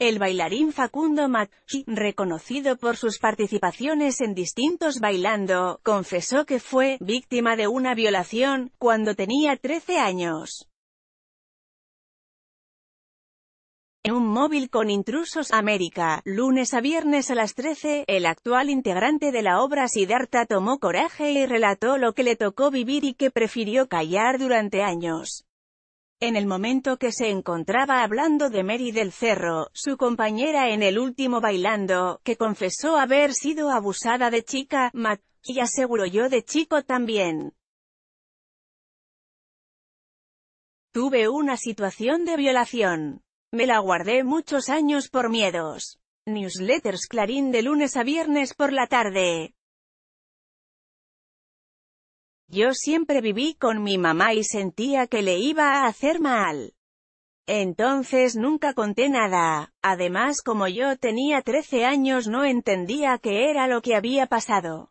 El bailarín Facundo Macchi, reconocido por sus participaciones en distintos bailando, confesó que fue víctima de una violación cuando tenía 13 años. En un móvil con Intrusos América, lunes a viernes a las 13, el actual integrante de la obra Siddhartha tomó coraje y relató lo que le tocó vivir y que prefirió callar durante años. En el momento que se encontraba hablando de Mary del Cerro, su compañera en el último bailando, que confesó haber sido abusada de chica, Matt, y aseguró yo de chico también. Tuve una situación de violación. Me la guardé muchos años por miedos. Newsletters Clarín de lunes a viernes por la tarde. Yo siempre viví con mi mamá y sentía que le iba a hacer mal. Entonces nunca conté nada. Además como yo tenía 13 años no entendía qué era lo que había pasado.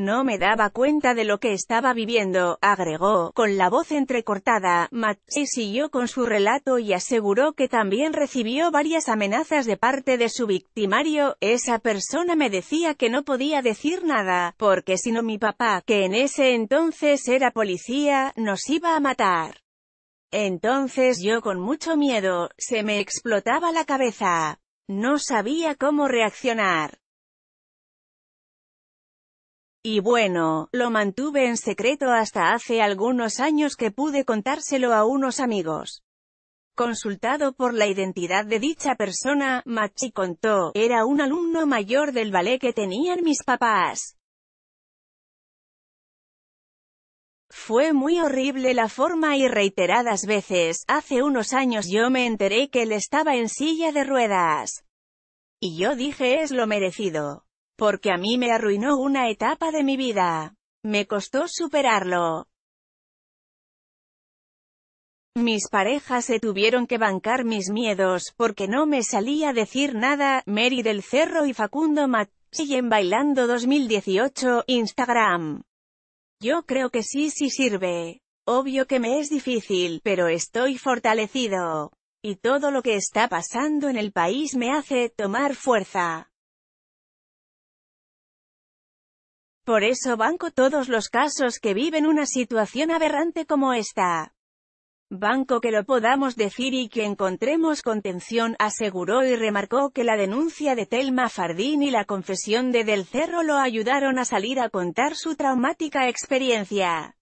No me daba cuenta de lo que estaba viviendo, agregó, con la voz entrecortada, Matt siguió con su relato y aseguró que también recibió varias amenazas de parte de su victimario, esa persona me decía que no podía decir nada, porque si no mi papá, que en ese entonces era policía, nos iba a matar. Entonces yo con mucho miedo, se me explotaba la cabeza. No sabía cómo reaccionar. Y bueno, lo mantuve en secreto hasta hace algunos años que pude contárselo a unos amigos. Consultado por la identidad de dicha persona, Machi contó, era un alumno mayor del ballet que tenían mis papás. Fue muy horrible la forma y reiteradas veces, hace unos años yo me enteré que él estaba en silla de ruedas. Y yo dije es lo merecido. Porque a mí me arruinó una etapa de mi vida. Me costó superarlo. Mis parejas se tuvieron que bancar mis miedos, porque no me salía a decir nada, Mary del Cerro y Facundo Mat siguen bailando 2018, Instagram. Yo creo que sí, sí sirve. Obvio que me es difícil, pero estoy fortalecido. Y todo lo que está pasando en el país me hace tomar fuerza. Por eso banco todos los casos que viven una situación aberrante como esta. Banco que lo podamos decir y que encontremos contención, aseguró y remarcó que la denuncia de Telma Fardín y la confesión de Del Cerro lo ayudaron a salir a contar su traumática experiencia.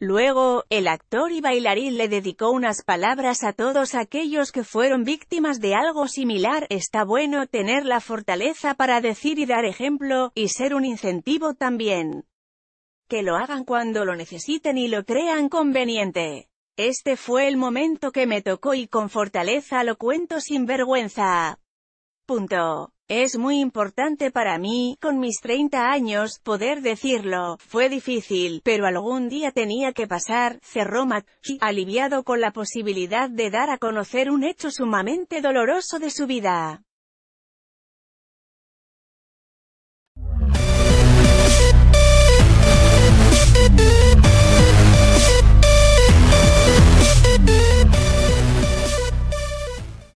Luego, el actor y bailarín le dedicó unas palabras a todos aquellos que fueron víctimas de algo similar, está bueno tener la fortaleza para decir y dar ejemplo, y ser un incentivo también. Que lo hagan cuando lo necesiten y lo crean conveniente. Este fue el momento que me tocó y con fortaleza lo cuento sin vergüenza. Punto. Es muy importante para mí, con mis 30 años, poder decirlo, fue difícil, pero algún día tenía que pasar, cerró McKee, aliviado con la posibilidad de dar a conocer un hecho sumamente doloroso de su vida.